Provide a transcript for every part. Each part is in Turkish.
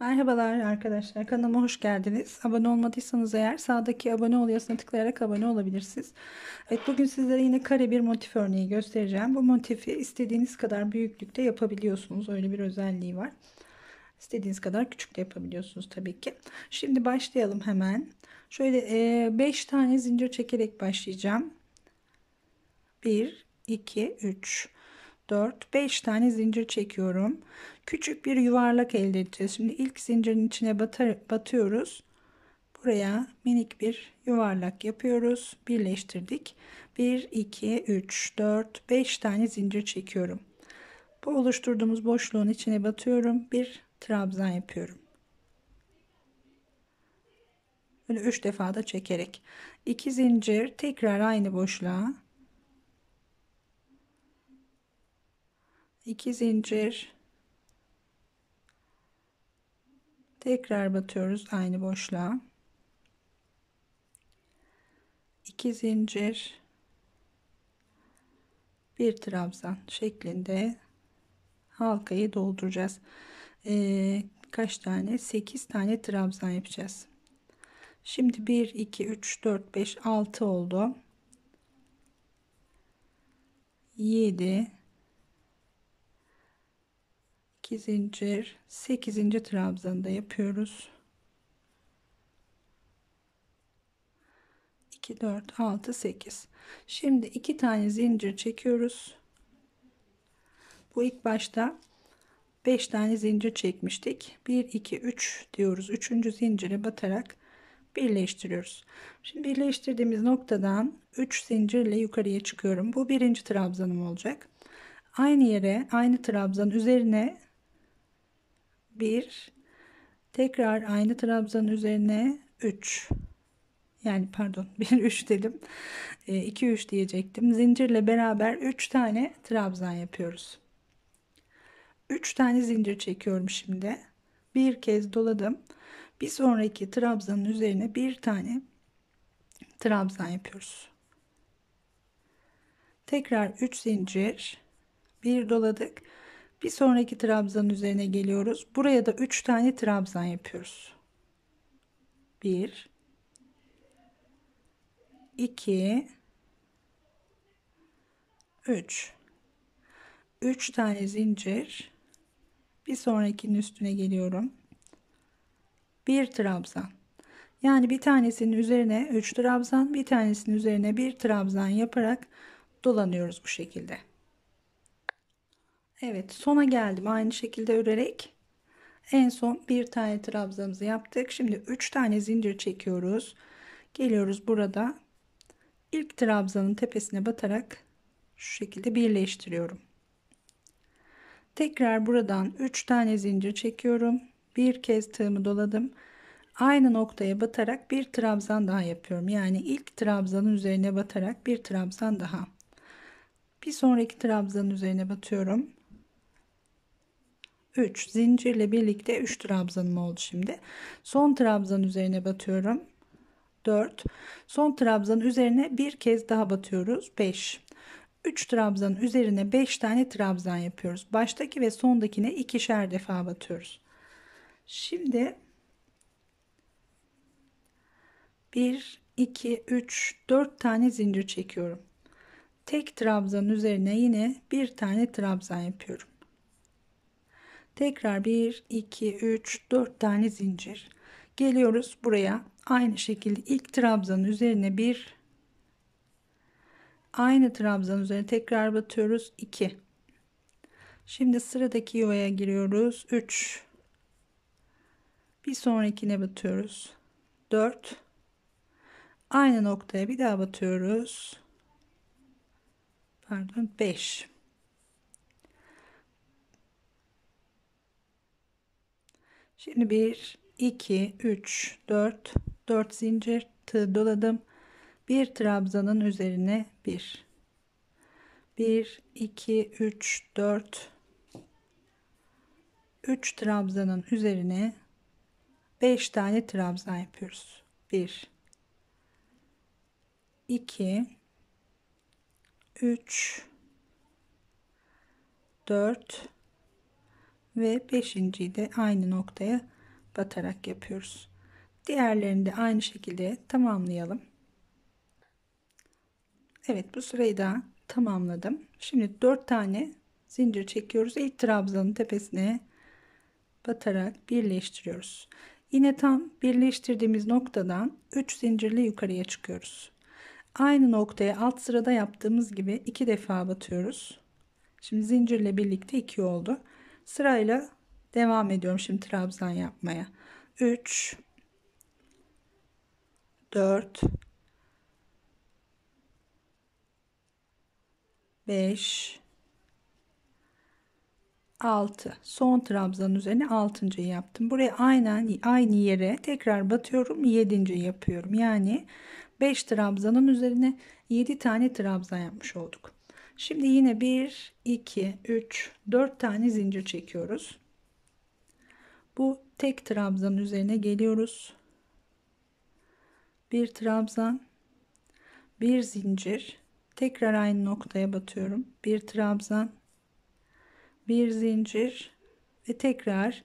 Merhabalar arkadaşlar kanalıma hoş geldiniz. Abone olmadıysanız eğer sağdaki abone ol yazısına tıklayarak abone olabilirsiniz. Evet bugün sizlere yine kare bir motif örneği göstereceğim. Bu motifi istediğiniz kadar büyüklükte yapabiliyorsunuz. Öyle bir özelliği var. İstediğiniz kadar küçük de yapabiliyorsunuz tabii ki. Şimdi başlayalım hemen. Şöyle 5 e, tane zincir çekerek başlayacağım. 1, 2, 3. 4, 5 tane zincir çekiyorum. Küçük bir yuvarlak elde edeceğiz. Şimdi ilk zincirin içine batar, batıyoruz. Buraya minik bir yuvarlak yapıyoruz. Birleştirdik. 1, 2, 3, 4, 5 tane zincir çekiyorum. Bu oluşturduğumuz boşluğun içine batıyorum. Bir trabzan yapıyorum. Böyle 3 defa da çekerek. 2 zincir tekrar aynı boşluğa 2 zincir tekrar batıyoruz aynı boşluğa 2 zincir bir trabzan şeklinde halkayı dolduracağız ee, kaç tane 8 tane trabzan yapacağız şimdi 1 2 3 4 5 6 oldu 7 2 zincir 8. trabzanda yapıyoruz 2 4 6 8 şimdi 2 tane zincir çekiyoruz bu ilk başta 5 tane zincir çekmiştik 1 2 3 diyoruz 3. zincire batarak birleştiriyoruz şimdi birleştirdiğimiz noktadan 3 zincirle yukarıya çıkıyorum bu birinci trabzanım olacak aynı yere aynı trabzan üzerine 1 tekrar aynı trabzan üzerine 3 yani pardon 1 3 dedim 2 e, 3 diyecektim zincirle beraber 3 tane trabzan yapıyoruz 3 tane zincir çekiyorum şimdi bir kez doladım bir sonraki trabzanın üzerine bir tane trabzan yapıyoruz tekrar 3 zincir bir doladık bir sonraki trabzan üzerine geliyoruz. Buraya da 3 tane trabzan yapıyoruz. 1 2 3 3 tane zincir. Bir sonrakinin üstüne geliyorum. 1 trabzan. Yani bir tanesinin üzerine 3 trabzan, bir tanesinin üzerine 1 trabzan yaparak dolanıyoruz bu şekilde. Evet sona geldim aynı şekilde örerek en son bir tane trabzamızı yaptık şimdi üç tane zincir çekiyoruz geliyoruz burada ilk trabzanın tepesine batarak şu şekilde birleştiriyorum tekrar buradan üç tane zincir çekiyorum bir kez tığımı doladım aynı noktaya batarak bir trabzan daha yapıyorum yani ilk trabzanın üzerine batarak bir trabzan daha bir sonraki trabzanın üzerine batıyorum 3 zincirle birlikte 3 trabzanım oldu şimdi. Son trabzan üzerine batıyorum. 4. Son trabzan üzerine bir kez daha batıyoruz. 5. 3 trabzan üzerine 5 tane trabzan yapıyoruz. Baştaki ve sondakine ikişer defa batıyoruz. Şimdi 1 2 3 4 tane zincir çekiyorum. Tek trabzan üzerine yine bir tane trabzan yapıyorum. Tekrar 1, 2, 3, 4 tane zincir. Geliyoruz buraya. Aynı şekilde ilk trabzanın üzerine 1. Aynı trabzanın üzerine tekrar batıyoruz. 2. Şimdi sıradaki yuvaya giriyoruz. 3. Bir sonrakine batıyoruz. 4. Aynı noktaya bir daha batıyoruz. Pardon 5. Şimdi 1, 2, 3, 4, 4 zincir tığ doladım. Bir trabzanın üzerine 1. 1, 2, 3, 4, 3 trabzanın üzerine 5 tane trabzan yapıyoruz. 1 2 3 4 ve beşinciyi de aynı noktaya batarak yapıyoruz. Diğerlerini de aynı şekilde tamamlayalım. Evet bu sırayı da tamamladım. Şimdi dört tane zincir çekiyoruz. İlk trabzanın tepesine batarak birleştiriyoruz. Yine tam birleştirdiğimiz noktadan 3 zincirle yukarıya çıkıyoruz. Aynı noktaya alt sırada yaptığımız gibi 2 defa batıyoruz. Şimdi zincirle birlikte 2 oldu. Sırayla devam ediyorum şimdi trabzan yapmaya. 3 4 5 6 son trabzan üzerine 6. yaptım. Buraya aynen aynı yere tekrar batıyorum. 7. yapıyorum. Yani 5 trabzanın üzerine 7 tane trabzan yapmış olduk. Şimdi yine 1, 2, 3, 4 tane zincir çekiyoruz. Bu tek trabzanın üzerine geliyoruz. Bir trabzan, bir zincir, tekrar aynı noktaya batıyorum. Bir trabzan, bir zincir ve tekrar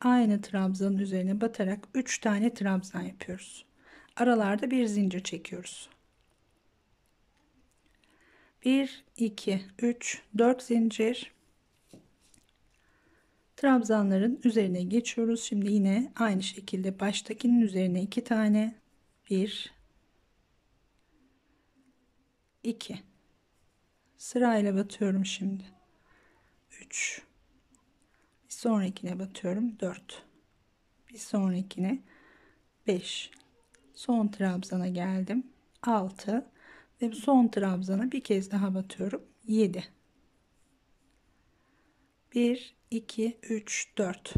aynı trabzanın üzerine batarak 3 tane trabzan yapıyoruz. Aralarda bir zincir çekiyoruz. 1 2 3 4 zincir trabzanların üzerine geçiyoruz şimdi yine aynı şekilde baştakinin üzerine iki tane 1 2 sırayla batıyorum şimdi 3 bir sonrakine batıyorum 4 bir sonrakine 5 son trabzana geldim 6 ve son trabzana bir kez daha batıyorum 7 1 2 3 4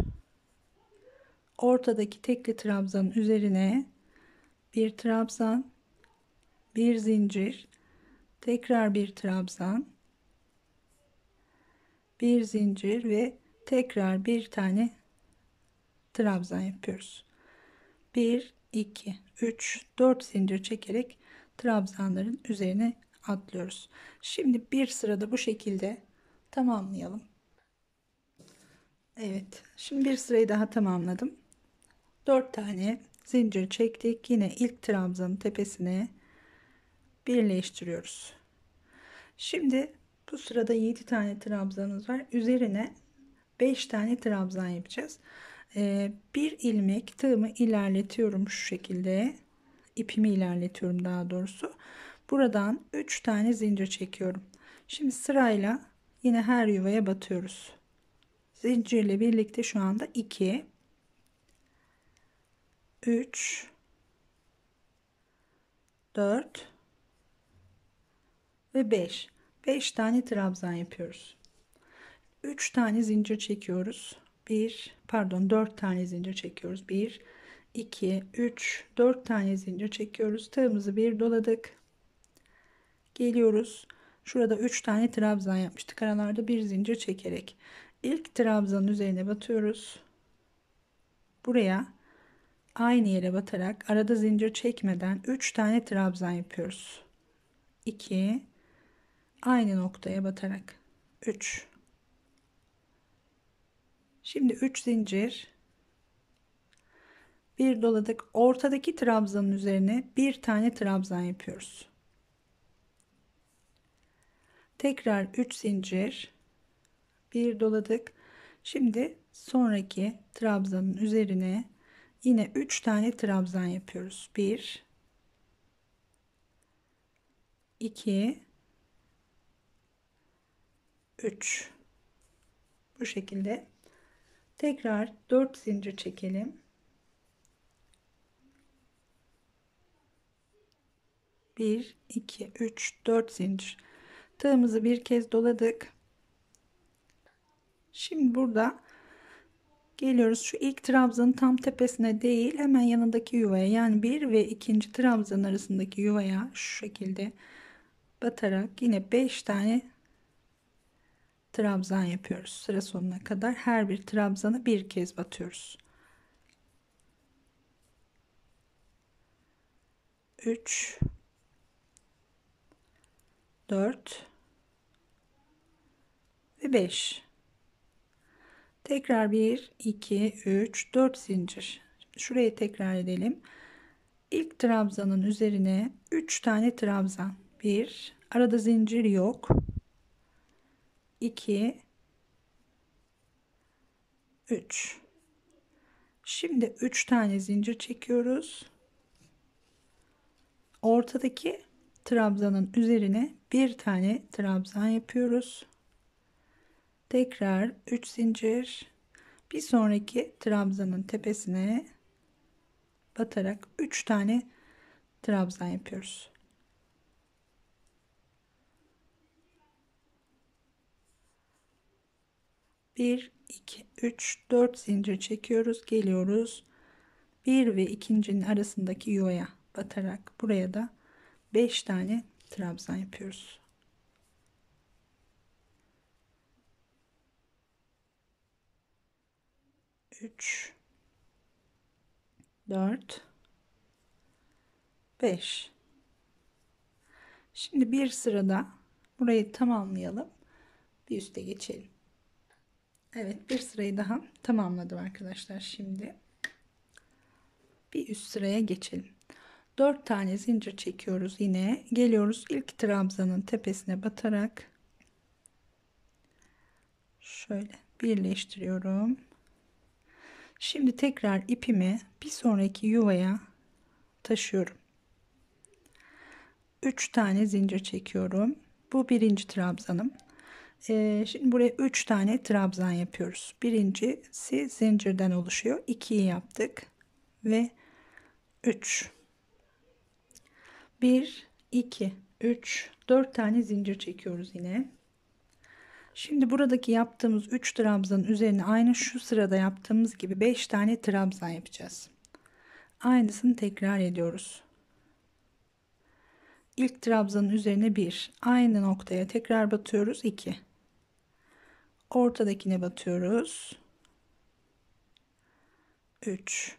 ortadaki tekli trabzanın üzerine bir trabzan bir zincir tekrar bir trabzan bir zincir ve tekrar bir tane trabzan yapıyoruz 1 2 3 4 zincir çekerek trabzanların üzerine atlıyoruz. Şimdi bir sırada bu şekilde tamamlayalım. Evet şimdi bir sırayı daha tamamladım. 4 tane zincir çektik. Yine ilk trabzanın tepesine birleştiriyoruz. Şimdi bu sırada 7 tane trabzanımız var. Üzerine 5 tane trabzan yapacağız. Ee, bir ilmek tığımı ilerletiyorum şu şekilde ipimi ilerletiyorum daha doğrusu. Buradan 3 tane zincir çekiyorum. Şimdi sırayla yine her yuvaya batıyoruz. Zincirle birlikte şu anda 2 3 4 ve 5. 5 tane trabzan yapıyoruz. 3 tane zincir çekiyoruz. 1 pardon 4 tane zincir çekiyoruz. 1 2, 3, 4 tane zincir çekiyoruz. Tığımızı bir doladık. Geliyoruz. Şurada 3 tane trabzan yapmıştık. Aralarda bir zincir çekerek. İlk trabzanın üzerine batıyoruz. Buraya aynı yere batarak arada zincir çekmeden 3 tane trabzan yapıyoruz. 2 aynı noktaya batarak 3 Şimdi 3 zincir bir doladık. Ortadaki trabzanın üzerine bir tane trabzan yapıyoruz. Tekrar 3 zincir. Bir doladık. Şimdi sonraki trabzanın üzerine yine 3 tane trabzan yapıyoruz. 1 2 3 bu şekilde tekrar 4 zincir çekelim 1 2 3 4 zincir tığımızı bir kez doladık şimdi burada geliyoruz şu ilk trabzanın tam tepesine değil hemen yanındaki yuvaya yani bir ve ikinci trabzan arasındaki yuvaya şu şekilde batarak yine 5 tane trabzan yapıyoruz sıra sonuna kadar her bir trabzanı bir kez batıyoruz 3 4 ve 5 tekrar 1 2 3 4 zincir şuraya tekrar edelim ilk trabzanın üzerine 3 tane trabzan 1 arada zincir yok 2 3 şimdi 3 tane zincir çekiyoruz ortadaki trabzanın üzerine bir tane trabzan yapıyoruz. Tekrar 3 zincir. Bir sonraki trabzanın tepesine batarak 3 tane trabzan yapıyoruz. Bir, iki, üç, dört zincir çekiyoruz. Geliyoruz. Bir ve ikincinin arasındaki yuvaya batarak buraya da 5 tane trabzan yapıyoruz. Üç, dört, beş. Şimdi bir sırada burayı tamamlayalım. Bir üste geçelim. Evet bir sırayı daha tamamladım arkadaşlar şimdi. Bir üst sıraya geçelim. 4 tane zincir çekiyoruz yine geliyoruz ilk trabzanın tepesine batarak şöyle birleştiriyorum şimdi tekrar ipimi bir sonraki yuvaya taşıyorum 3 tane zincir çekiyorum bu birinci trabzanım ee, şimdi buraya 3 tane trabzan yapıyoruz birincisi zincirden oluşuyor 2'yi yaptık ve 3 1 2 3 4 tane zincir çekiyoruz yine şimdi buradaki yaptığımız 3 trabzanın üzerine aynı şu sırada yaptığımız gibi 5 tane trabzan yapacağız aynısını tekrar ediyoruz İlk trabzanın üzerine 1 aynı noktaya tekrar batıyoruz 2 ortadakine batıyoruz 3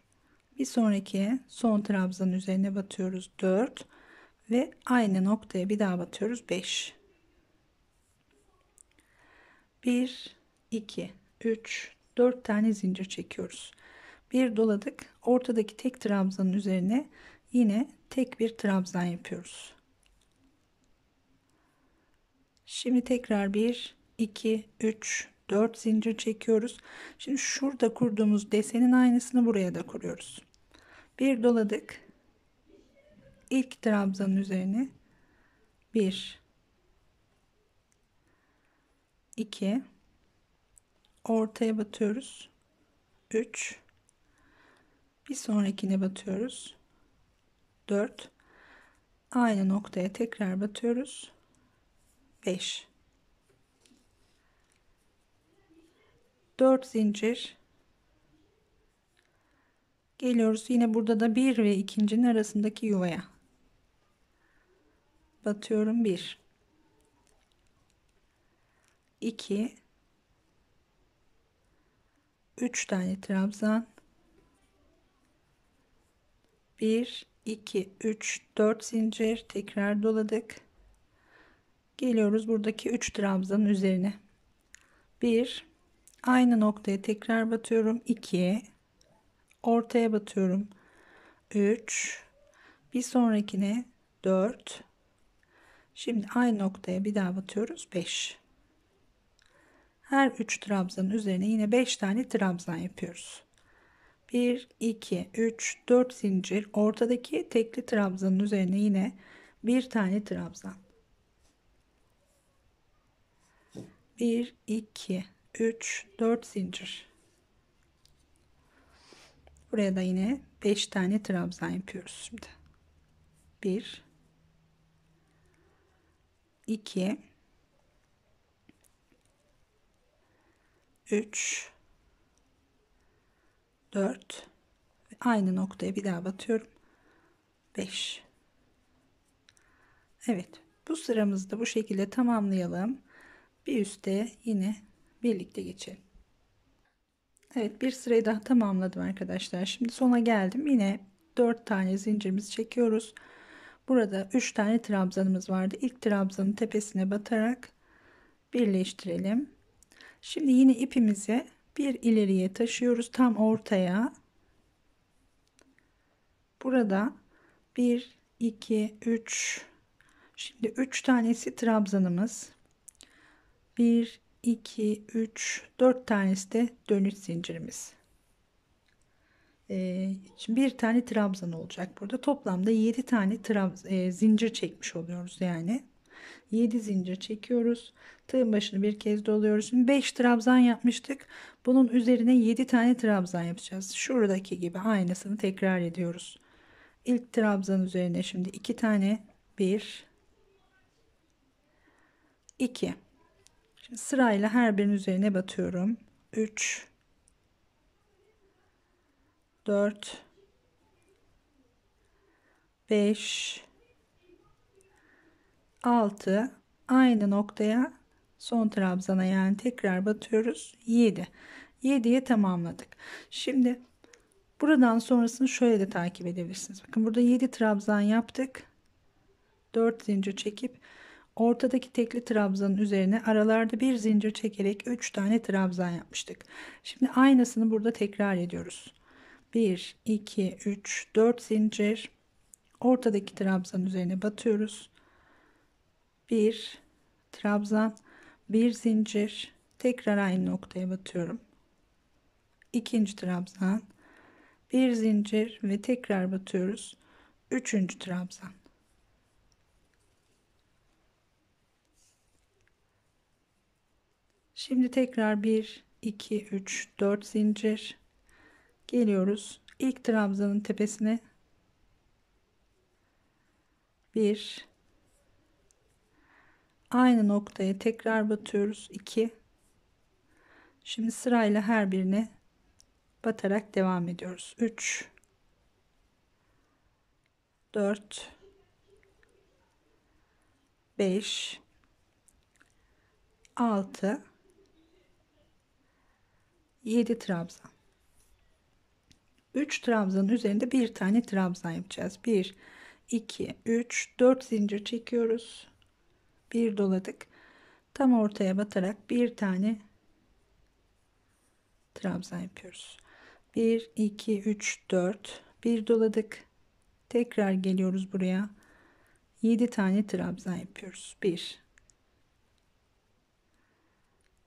bir sonraki son trabzanın üzerine batıyoruz 4 ve aynı noktaya bir daha batıyoruz 5 1 2 3 4 tane zincir çekiyoruz bir doladık ortadaki tek trabzanın üzerine yine tek bir trabzan yapıyoruz şimdi tekrar 1 2 3 4 zincir çekiyoruz şimdi şurada kurduğumuz desenin aynısını buraya da kuruyoruz bir doladık ilk trabzanın üzerine 1 2 ortaya batıyoruz 3 bir sonrakine batıyoruz 4 aynı noktaya tekrar batıyoruz 5 4 zincir geliyoruz yine burada da 1 ve 2'nin arasındaki yuvaya batıyorum 1 2 3 tane trabzan 1 2 3 4 zincir tekrar doladık geliyoruz buradaki 3 trabzanın üzerine 1 aynı noktaya tekrar batıyorum 2 ortaya batıyorum 3 bir sonrakine 4 Şimdi aynı noktaya bir daha batıyoruz. 5. Her 3 trabzanın üzerine yine 5 tane trabzan yapıyoruz. 1, 2, 3, 4 zincir. Ortadaki tekli trabzanın üzerine yine bir tane trabzan. 1, 2, 3, 4 zincir. Buraya da yine 5 tane trabzan yapıyoruz şimdi. 1, 2 3 4 ve aynı noktaya bir daha batıyorum. 5 Evet bu sıramızı da bu şekilde tamamlayalım. Bir üste yine birlikte geçelim. Evet bir sırayı daha tamamladım arkadaşlar. Şimdi sona geldim. Yine 4 tane zincirimizi çekiyoruz. Burada 3 tane trabzanımız vardı. İlk trabzanın tepesine batarak birleştirelim. Şimdi yine ipimizi bir ileriye taşıyoruz tam ortaya. Burada 1 2 3 Şimdi 3 tanesi trabzanımız. 1 2 3 4 tanesi de dönüş zincirimiz. Ee, şimdi bir tane trabzan olacak burada. Toplamda 7 tane trabz, e, zincir çekmiş oluyoruz yani. 7 zincir çekiyoruz. Tığın başını bir kez doluyoruz. Şimdi 5 trabzan yapmıştık. Bunun üzerine 7 tane trabzan yapacağız. Şuradaki gibi aynısını tekrar ediyoruz. İlk trabzan üzerine şimdi 2 tane 1 2 Şimdi sırayla her birinin üzerine batıyorum. 3 4 5 6 aynı noktaya son trabzana yani tekrar batıyoruz 7 7'ye tamamladık şimdi buradan sonrasını şöyle de takip edebilirsiniz bakın burada 7 trabzan yaptık 4 zincir çekip ortadaki tekli trabzanın üzerine aralarda bir zincir çekerek 3 tane trabzan yapmıştık şimdi aynısını burada tekrar ediyoruz 1 2 3 4 zincir ortadaki trabzan üzerine batıyoruz 1 trabzan 1 zincir tekrar aynı noktaya batıyorum ikinci trabzan bir zincir ve tekrar batıyoruz üçüncü trabzan şimdi tekrar 1 2 3 4 zincir geliyoruz ilk trabzanın tepesine 1 aynı noktaya tekrar batıyoruz 2 şimdi sırayla her birine batarak devam ediyoruz 3 4 5 6 7 trabzan 3 trabzanın üzerinde bir tane trabzan yapacağız. 1 2 3 4 zincir çekiyoruz. Bir doladık. Tam ortaya batarak bir tane trabzan yapıyoruz. 1 2 3 4 bir doladık. Tekrar geliyoruz buraya. 7 tane trabzan yapıyoruz. 1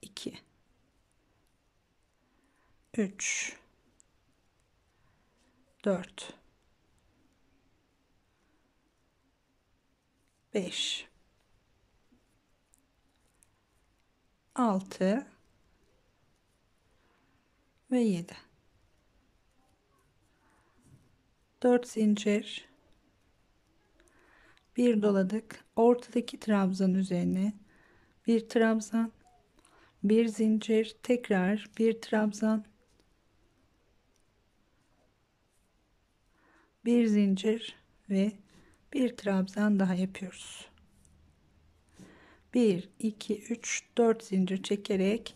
2 3 4 5 6 ve 7 4 zincir bir doladık ortadaki trabzan üzerine bir trabzan bir zincir tekrar bir trabzan bir zincir ve bir trabzan daha yapıyoruz. 1 2 3 4 zincir çekerek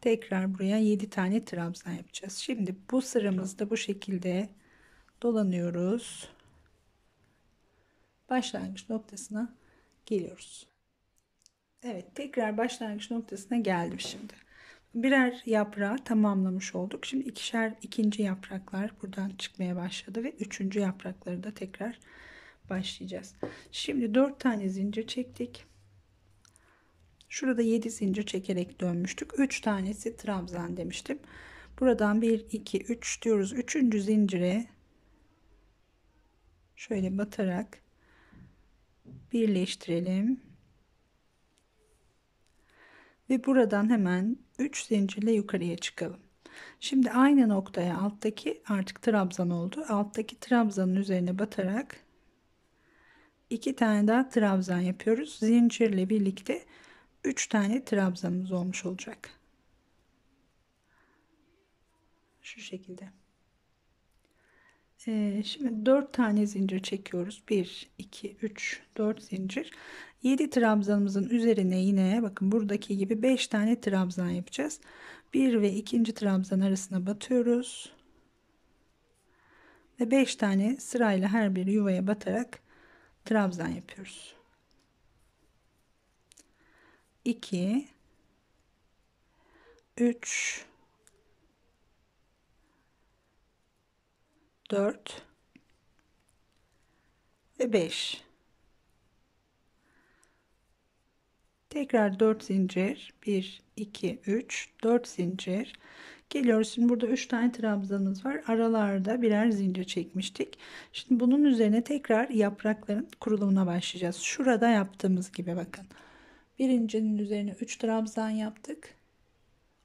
tekrar buraya 7 tane trabzan yapacağız. Şimdi bu sıramızda bu şekilde dolanıyoruz. Başlangıç noktasına geliyoruz. Evet tekrar başlangıç noktasına geldim şimdi birer yaprağı tamamlamış olduk. Şimdi ikişer ikinci yapraklar buradan çıkmaya başladı ve üçüncü yaprakları da tekrar başlayacağız. Şimdi dört tane zincir çektik. Şurada 7 zincir çekerek dönmüştük. 3 tanesi trabzan demiştim. Buradan 1 2 3 diyoruz. 3. zincire şöyle batarak birleştirelim. Ve buradan hemen 3 zincirle yukarıya çıkalım. Şimdi aynı noktaya alttaki artık trabzan oldu. Alttaki trabzanın üzerine batarak iki tane daha trabzan yapıyoruz. Zincirle birlikte 3 tane trabzanımız olmuş olacak. Şu şekilde. Ee, şimdi 4 tane zincir çekiyoruz. 1, 2, 3, 4 zincir. 7 trabzanımızın üzerine yine bakın buradaki gibi 5 tane trabzan yapacağız. 1 ve 2. trabzan arasına batıyoruz. Ve 5 tane sırayla her bir yuvaya batarak trabzan yapıyoruz. 2 3 4 ve 5 Tekrar 4 zincir. 1, 2, 3, 4 zincir. Geliyoruz. Şimdi burada 3 tane trabzanımız var. Aralarda birer zincir çekmiştik. Şimdi bunun üzerine tekrar yaprakların kurulumuna başlayacağız. Şurada yaptığımız gibi bakın. Birincinin üzerine 3 trabzan yaptık.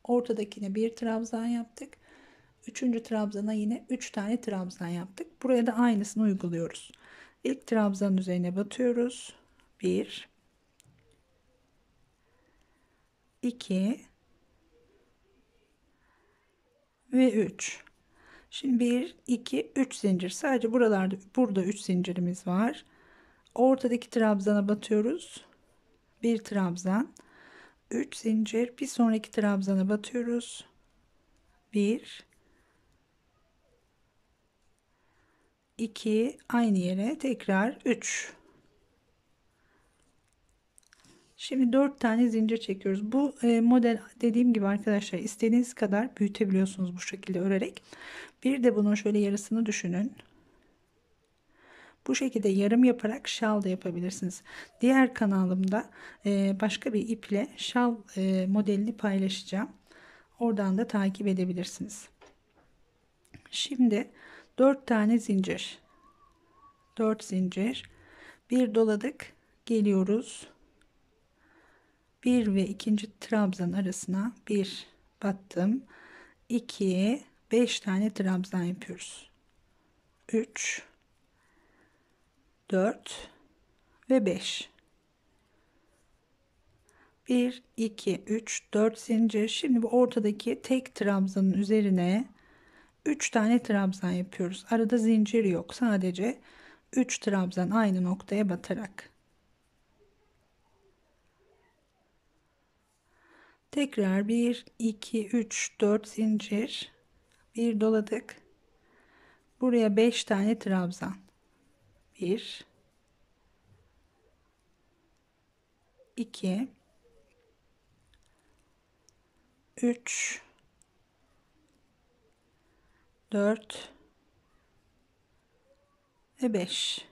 Ortadakine 1 trabzan yaptık. Üçüncü trabzana yine 3 tane trabzan yaptık. Buraya da aynısını uyguluyoruz. İlk trabzanın üzerine batıyoruz. 1 2 ve 3 şimdi 1 2 3 zincir sadece buralarda burada 3 zincirimiz var ortadaki trabzana batıyoruz 1 trabzan 3 zincir bir sonraki trabzana batıyoruz 1 2 aynı yere tekrar 3 Şimdi 4 tane zincir çekiyoruz. Bu e, model dediğim gibi arkadaşlar istediğiniz kadar büyütebiliyorsunuz bu şekilde örerek. Bir de bunun şöyle yarısını düşünün. Bu şekilde yarım yaparak şal da yapabilirsiniz. Diğer kanalımda e, başka bir iple şal e, modelini paylaşacağım. Oradan da takip edebilirsiniz. Şimdi 4 tane zincir. 4 zincir. Bir doladık. Geliyoruz. 1 ve 2. trabzan arasına 1 battım. 2 5 tane trabzan yapıyoruz. 3 4 ve 5. 1 2 3 4 zincir. Şimdi bu ortadaki tek trabzanın üzerine 3 tane trabzan yapıyoruz. Arada zincir yok. Sadece 3 trabzan aynı noktaya batarak tekrar 1 2 3 4 zincir bir doladık buraya 5 tane trabzan 1 2 3 4 ve 5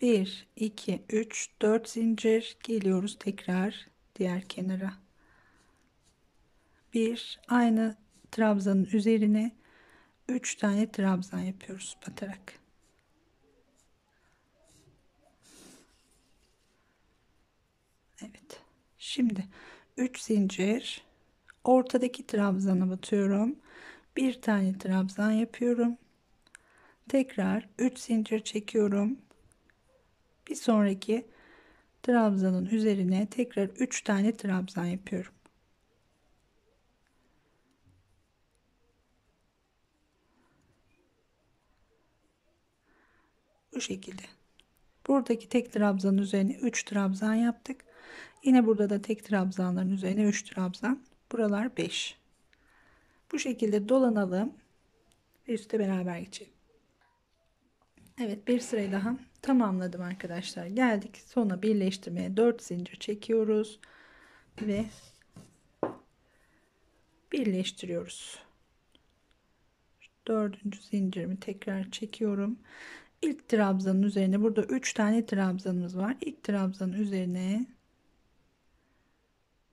1 2 3 4 zincir geliyoruz tekrar diğer kenara bir aynı trabzanın üzerine 3 tane trabzan yapıyoruz batarak. Evet. Şimdi 3 zincir ortadaki trabzana batıyorum. Bir tane trabzan yapıyorum. Tekrar 3 zincir çekiyorum. Bir sonraki trabzanın üzerine tekrar 3 tane trabzan yapıyorum. Bu şekilde. Buradaki tek trabzanın üzerine 3 trabzan yaptık. Yine burada da tek trabzanların üzerine 3 trabzan. Buralar 5. Bu şekilde dolanalım. Ve üste beraber geçelim. Evet bir sırayı daha tamamladım arkadaşlar. Geldik sona birleştirmeye 4 zincir çekiyoruz. Ve birleştiriyoruz. Dördüncü zincirimi tekrar çekiyorum ilk trabzanın üzerine burada 3 tane trabzanımız var. İlk trabzanın üzerine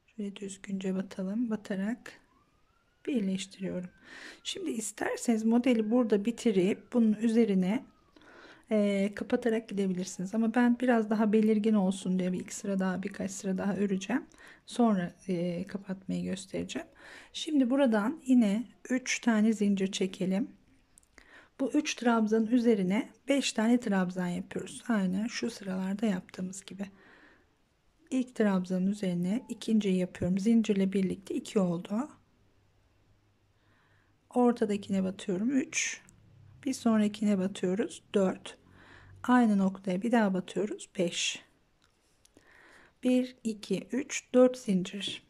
şöyle düzgünce batalım. Batarak birleştiriyorum. Şimdi isterseniz modeli burada bitirip bunun üzerine e, kapatarak gidebilirsiniz. Ama ben biraz daha belirgin olsun diye bir iki sıra daha birkaç sıra daha öreceğim. Sonra e, kapatmayı göstereceğim. Şimdi buradan yine 3 tane zincir çekelim. Bu 3 trabzanın üzerine 5 tane trabzan yapıyoruz. Aynen şu sıralarda yaptığımız gibi. İlk trabzanın üzerine ikinciyi yapıyorum. Zincirle birlikte 2 oldu. Ortadakine batıyorum 3. Bir sonrakine batıyoruz 4. Aynı noktaya bir daha batıyoruz 5. 1 2 3 4 zincir.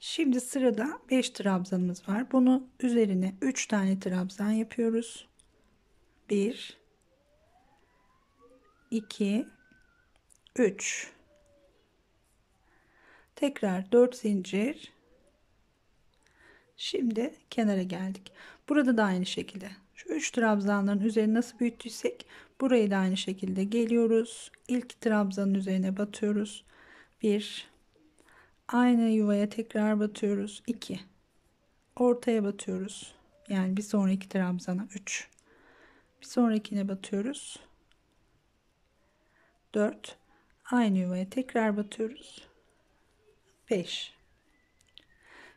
Şimdi sırada 5 trabzanımız var. Bunu üzerine 3 tane trabzan yapıyoruz. 1 2 3 tekrar 4 zincir şimdi kenara geldik burada da aynı şekilde şu 3 trabzanların üzerine nasıl büyüttüysek burayı da aynı şekilde geliyoruz ilk trabzanın üzerine batıyoruz 1 aynı yuvaya tekrar batıyoruz 2 ortaya batıyoruz yani bir sonraki trabzana 3 bir sonrakine batıyoruz. 4 aynı yuvaya tekrar batıyoruz. 5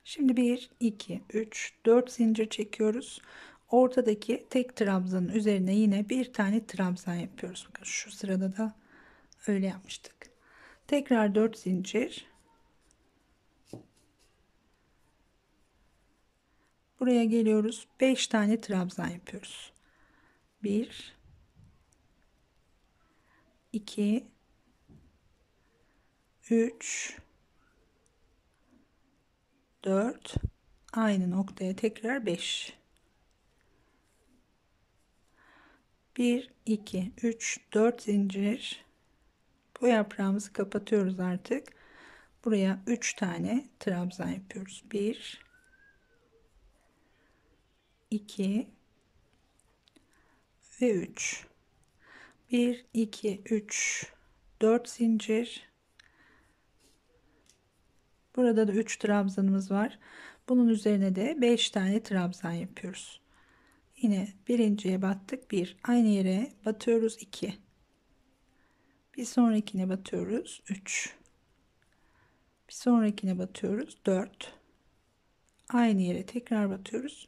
Şimdi 1 2 3 4 zincir çekiyoruz. Ortadaki tek trabzanın üzerine yine bir tane trabzan yapıyoruz. Bakın şu sırada da öyle yapmıştık. Tekrar 4 zincir. Buraya geliyoruz. 5 tane trabzan yapıyoruz. 1 2 3 4 aynı noktaya tekrar 5 1 2 3 4 zincir bu yaprağımızı kapatıyoruz artık buraya 3 tane trabzan yapıyoruz 1 2 ve 3 1 2 3 4 zincir burada da 3 trabzanımız var bunun üzerine de 5 tane trabzan yapıyoruz yine birinciye battık 1 bir. aynı yere batıyoruz 2 bir sonrakine batıyoruz 3 bir sonrakine batıyoruz 4 aynı yere tekrar batıyoruz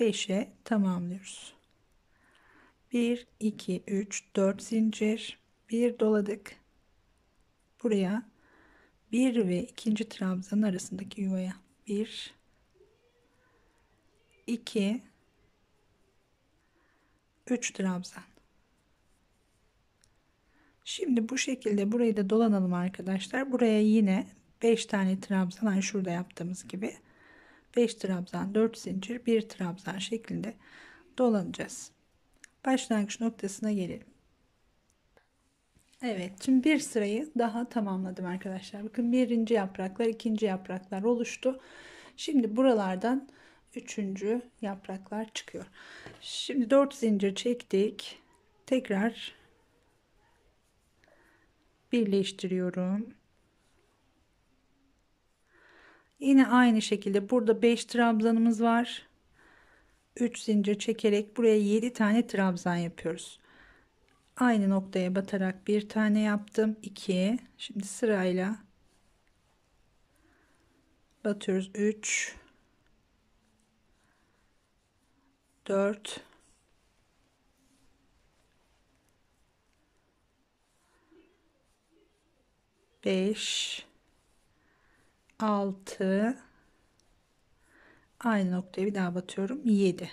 5'e tamamlıyoruz 1 2 3 4 zincir bir doladık buraya bir ve ikinci trabzan arasındaki yuvaya bir iki üç trabzan şimdi bu şekilde burayı da dolanalım arkadaşlar buraya yine 5 tane trabzan aynı şurada yaptığımız gibi 5 trabzan 4 zincir 1 trabzan şeklinde dolanacağız başlangıç noktasına gelelim. Evet şimdi bir sırayı daha tamamladım arkadaşlar. Bakın birinci yapraklar ikinci yapraklar oluştu. Şimdi buralardan üçüncü yapraklar çıkıyor. Şimdi dört zincir çektik. Tekrar birleştiriyorum. Yine aynı şekilde burada 5 trabzanımız var. 3 zincir çekerek buraya 7 tane trabzan yapıyoruz. Aynı noktaya batarak bir tane yaptım. 2. Şimdi sırayla batıyoruz. 3 4 5 6 aynı noktaya bir daha batıyorum 7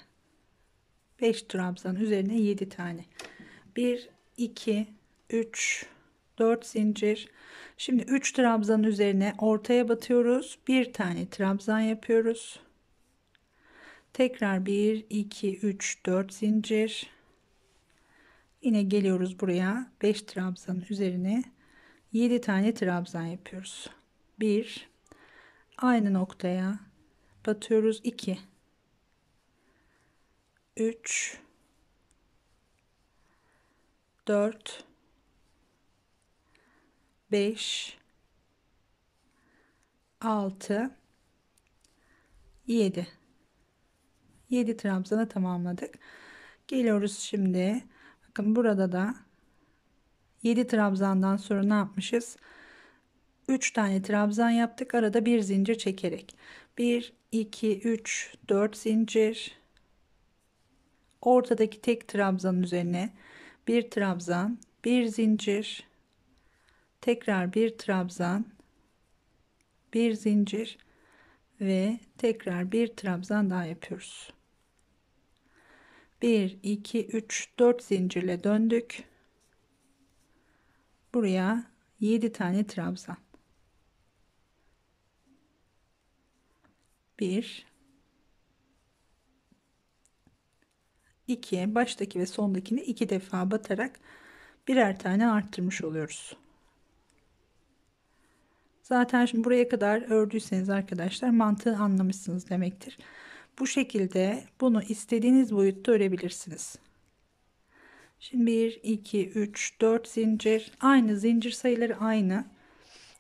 5 trabzan üzerine 7 tane 1 2 3 4 zincir şimdi 3 trabzan üzerine ortaya batıyoruz bir tane trabzan yapıyoruz tekrar 1 2 3 4 zincir yine geliyoruz buraya 5 trabzan üzerine 7 tane trabzan yapıyoruz 1 aynı noktaya batıyoruz 2 3 4 5 6 7 7 trabzanı tamamladık geliyoruz şimdi bakın burada da 7 trabzandan sonra ne yapmışız 3 tane trabzan yaptık arada bir zincir çekerek 1 2 3 4 zincir ortadaki tek trabzan üzerine bir trabzan bir zincir tekrar bir trabzan bir zincir ve tekrar bir trabzan daha yapıyoruz 1 2 3 4 zincirle döndük buraya 7 tane trabzan 1 2 baştaki ve sondakini iki defa batarak birer tane arttırmış oluyoruz. Zaten şimdi buraya kadar ördüyseniz arkadaşlar mantığı anlamışsınız demektir. Bu şekilde bunu istediğiniz boyutta örebilirsiniz. Şimdi 1, 2, 3, 4 zincir. Aynı zincir sayıları aynı.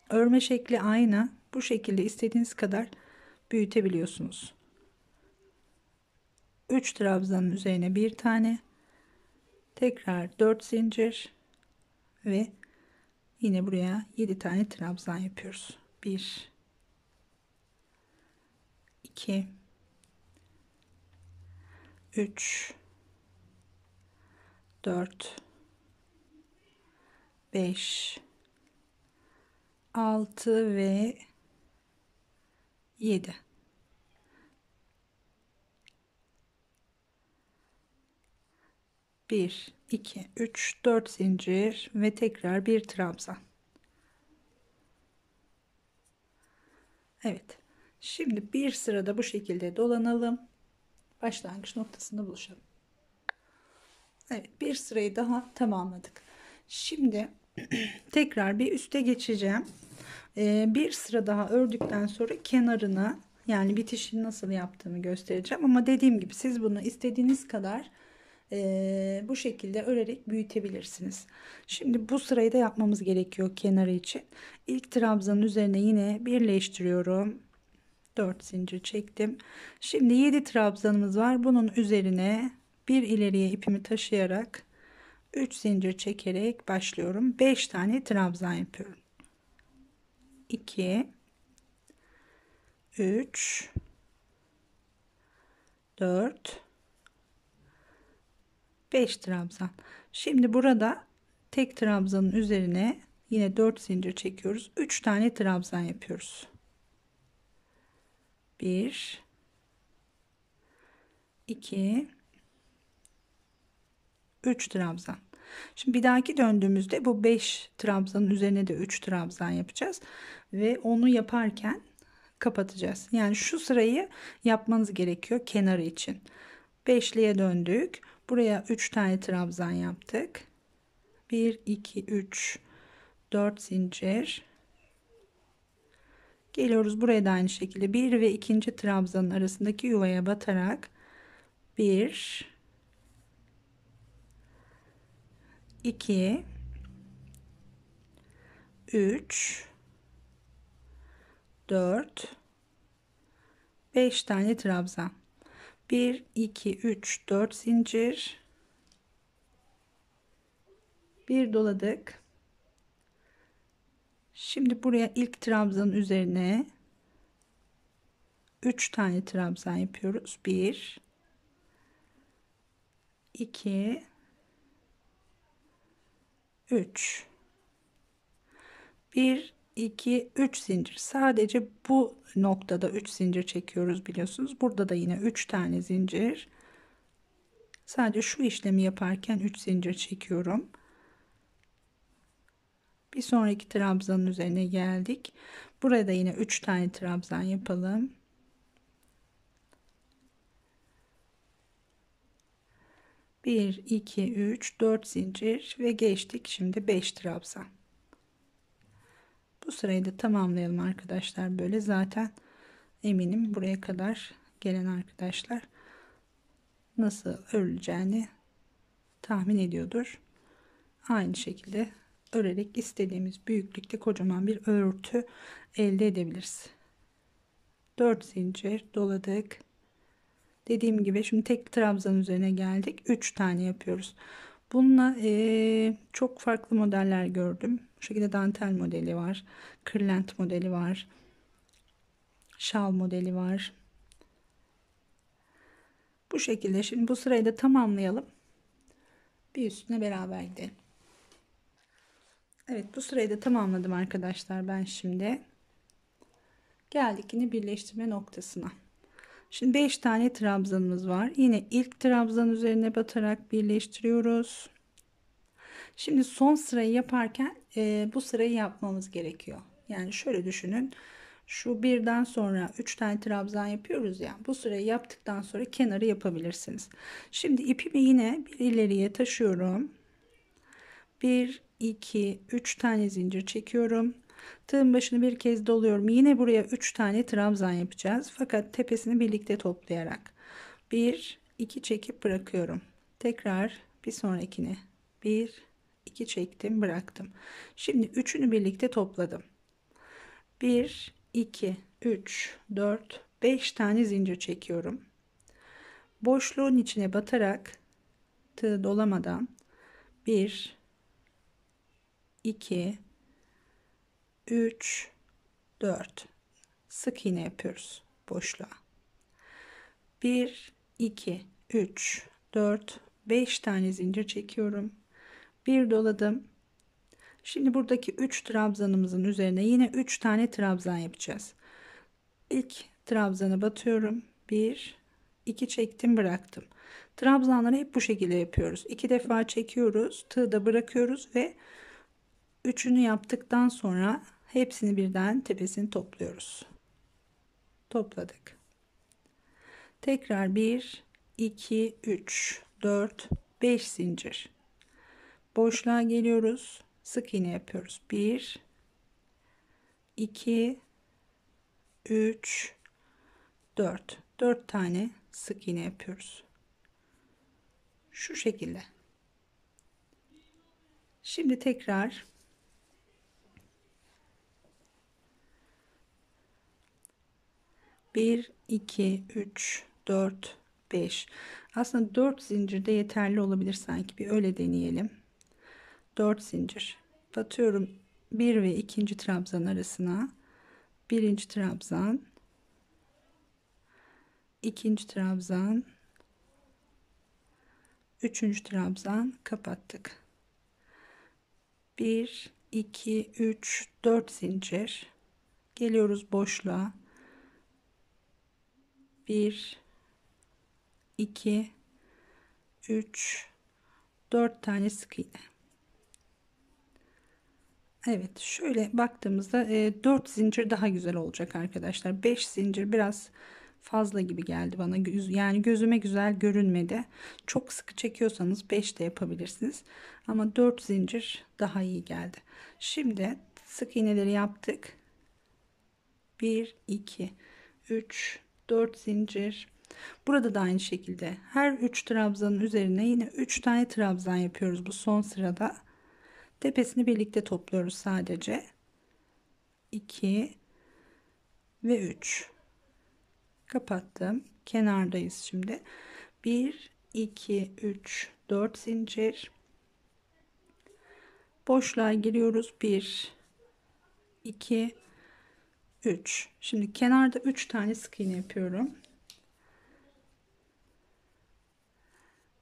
Örme şekli aynı. Bu şekilde istediğiniz kadar büyütebiliyorsunuz. 3 trabzanın üzerine bir tane tekrar 4 zincir ve yine buraya 7 tane trabzan yapıyoruz. 1 2 3 4 5 6 ve 7 1 2 3 4 zincir ve tekrar bir trabzan Evet şimdi bir sırada bu şekilde dolanalım başlangıç noktasında buluşalım Evet bir sırayı daha tamamladık şimdi tekrar bir üste geçeceğim ee, bir sıra daha ördükten sonra kenarına yani bitişini nasıl yaptığımı göstereceğim ama dediğim gibi siz bunu istediğiniz kadar e, bu şekilde örerek büyütebilirsiniz. Şimdi bu sırayı da yapmamız gerekiyor kenarı için. İlk trabzanın üzerine yine birleştiriyorum. 4 zincir çektim. Şimdi 7 trabzanımız var. Bunun üzerine bir ileriye ipimi taşıyarak 3 zincir çekerek başlıyorum. 5 tane trabzan yapıyorum. 2 3 4 5 trabzan. Şimdi burada tek trabzanın üzerine yine 4 zincir çekiyoruz. 3 tane trabzan yapıyoruz. 1 2 3 trabzan. Şimdi bir dahaki döndüğümüzde bu 5 trabzanın üzerine de 3 trabzan yapacağız. Ve onu yaparken kapatacağız. Yani şu sırayı yapmanız gerekiyor kenarı için. Beşliye döndük. Buraya 3 tane trabzan yaptık. 1, 2, 3, 4 zincir. Geliyoruz buraya da aynı şekilde 1 ve 2. trabzanın arasındaki yuvaya batarak 1 2 3 4 5 tane trabzan 1 2 3 4 zincir bir doladık şimdi buraya ilk trabzanın üzerine 3 tane trabzan yapıyoruz 1 2 3 1 2 3 zincir sadece bu noktada 3 zincir çekiyoruz biliyorsunuz burada da yine 3 tane zincir sadece şu işlemi yaparken 3 zincir çekiyorum bir sonraki trabzanın üzerine geldik burada yine 3 tane trabzan yapalım 1, 2, 3, 4 zincir ve geçtik. Şimdi 5 trabzan. Bu sırayı da tamamlayalım arkadaşlar. Böyle zaten eminim buraya kadar gelen arkadaşlar nasıl örüleceğini tahmin ediyordur. Aynı şekilde örerek istediğimiz büyüklükte kocaman bir örtü elde edebiliriz. 4 zincir doladık. Dediğim gibi şimdi tek trabzan üzerine geldik. 3 tane yapıyoruz. Bununla e, çok farklı modeller gördüm. Bu şekilde dantel modeli var. Kırlent modeli var. Şal modeli var. Bu şekilde şimdi bu sırayı da tamamlayalım. Bir üstüne beraber gidelim. Evet bu sırayı da tamamladım arkadaşlar ben şimdi. Geldik yine birleştirme noktasına. Şimdi 5 tane trabzanımız var. Yine ilk trabzan üzerine batarak birleştiriyoruz. Şimdi son sırayı yaparken e, bu sırayı yapmamız gerekiyor. Yani şöyle düşünün. Şu birden sonra 3 tane trabzan yapıyoruz ya. Bu sırayı yaptıktan sonra kenarı yapabilirsiniz. Şimdi ipimi yine bir ileriye taşıyorum. 1 2 3 tane zincir çekiyorum. Tığın başını bir kez doluyorum. Yine buraya 3 tane trabzan yapacağız. Fakat tepesini birlikte toplayarak 1 2 çekip bırakıyorum. Tekrar bir sonrakini 1 2 çektim, bıraktım. Şimdi üçünü birlikte topladım. 1 2 3 4 5 tane zincir çekiyorum. Boşluğun içine batarak tığ dolamadan 1 2 3 4 sık iğne yapıyoruz boşluğa 1 2 3 4 5 tane zincir çekiyorum bir doladım şimdi buradaki 3 trabzanımızın üzerine yine 3 tane trabzan yapacağız ilk trabzanı batıyorum 1 2 çektim bıraktım trabzanları hep bu şekilde yapıyoruz iki defa çekiyoruz da bırakıyoruz ve üçünü yaptıktan sonra hepsini birden tepesini topluyoruz. Topladık. Tekrar 1, 2, 3, 4, 5 zincir. Boşluğa geliyoruz. Sık iğne yapıyoruz. 1, 2, 3, 4. 4 tane sık iğne yapıyoruz. Şu şekilde. Şimdi tekrar 1 2 3 4 5 aslında 4 zincirde yeterli olabilir sanki bir öyle deneyelim 4 zincir batıyorum 1 ve 2. trabzan arasına 1. trabzan 2. trabzan 3. trabzan kapattık 1 2 3 4 zincir geliyoruz boşluğa 1 2 3 4 tane sık iğne Evet şöyle baktığımızda e, 4 zincir daha güzel olacak arkadaşlar 5 zincir biraz fazla gibi geldi bana yani gözüme güzel görünmedi çok sıkı çekiyorsanız 5 de yapabilirsiniz ama 4 zincir daha iyi geldi şimdi sık iğneleri yaptık 1 2 3 4 zincir. Burada da aynı şekilde her 3 trabzanın üzerine yine 3 tane trabzan yapıyoruz bu son sırada. Tepesini birlikte topluyoruz sadece. 2 ve 3. Kapattım. Kenardayız şimdi. 1 2 3 4 zincir. Boşluğa giriyoruz. 1 2 3 şimdi kenarda 3 tane sık iğne yapıyorum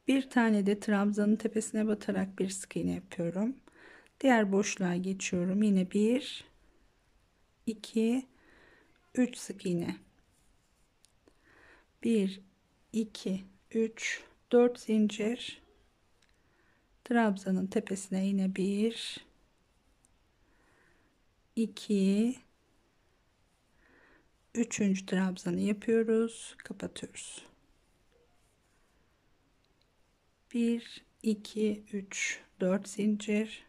bir tane de trabzanın tepesine batarak bir sık iğne yapıyorum diğer boşluğa geçiyorum yine 1 2 3 sık iğne 1 2 3 4 zincir trabzanın tepesine yine 1 2 Üçüncü trabzanı yapıyoruz. Kapatıyoruz. 1, 2, 3, 4 zincir.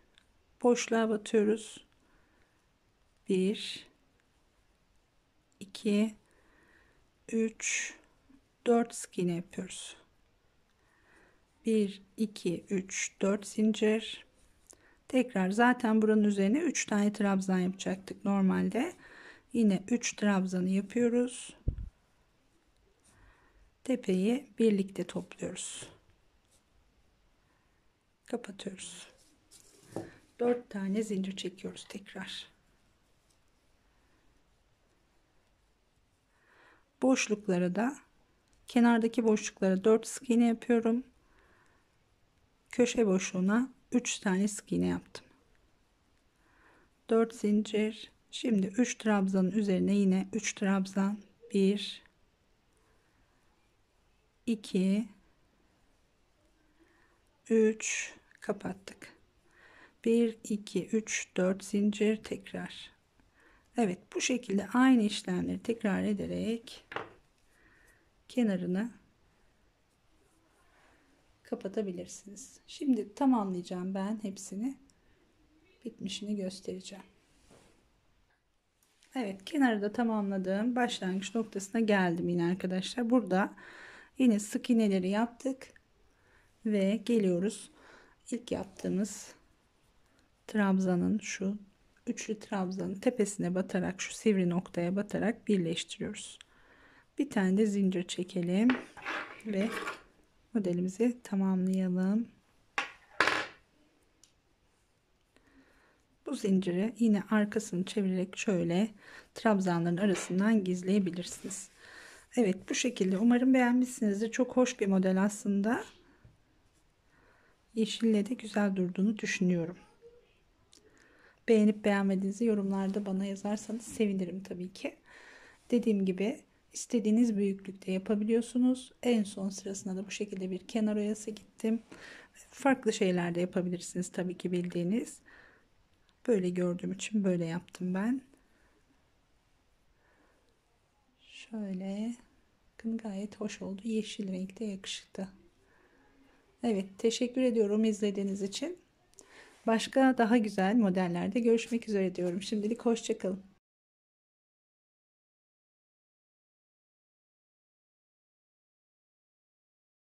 Boşluğa batıyoruz. 1, 2, 3, 4 sık iğne yapıyoruz. 1, 2, 3, 4 zincir. Tekrar zaten buranın üzerine 3 tane trabzan yapacaktık normalde. Yine 3 trabzanı yapıyoruz. Tepeyi birlikte topluyoruz. Kapatıyoruz. 4 tane zincir çekiyoruz tekrar. Boşluklara da kenardaki boşluklara 4 sık iğne yapıyorum. Köşe boşluğuna 3 tane sık iğne yaptım. 4 zincir Şimdi 3 trabzanın üzerine yine 3 trabzan 1 2 3 kapattık. 1 2 3 4 zincir tekrar. Evet bu şekilde aynı işlemleri tekrar ederek kenarını kapatabilirsiniz. Şimdi tamamlayacağım ben hepsini. Bitmişini göstereceğim. Evet kenarı da tamamladım. Başlangıç noktasına geldim yine arkadaşlar. Burada yine sık iğneleri yaptık. Ve geliyoruz. İlk yaptığımız trabzanın şu üçlü trabzanın tepesine batarak şu sivri noktaya batarak birleştiriyoruz. Bir tane de zincir çekelim ve modelimizi tamamlayalım. bu zinciri yine arkasını çevirerek şöyle trabzanların arasından gizleyebilirsiniz. Evet bu şekilde umarım beğenmişsinizdir. Çok hoş bir model aslında. Yeşille de güzel durduğunu düşünüyorum. Beğenip beğenmediğinizi yorumlarda bana yazarsanız sevinirim tabii ki. Dediğim gibi istediğiniz büyüklükte yapabiliyorsunuz. En son sırasında da bu şekilde bir kenar oyası gittim. Farklı şeyler de yapabilirsiniz tabii ki bildiğiniz. Böyle gördüğüm için böyle yaptım ben. Şöyle. Bakın gayet hoş oldu. Yeşil renkte yakıştı. Evet teşekkür ediyorum izlediğiniz için. Başka daha güzel modellerde görüşmek üzere diyorum. Şimdilik hoşçakalın.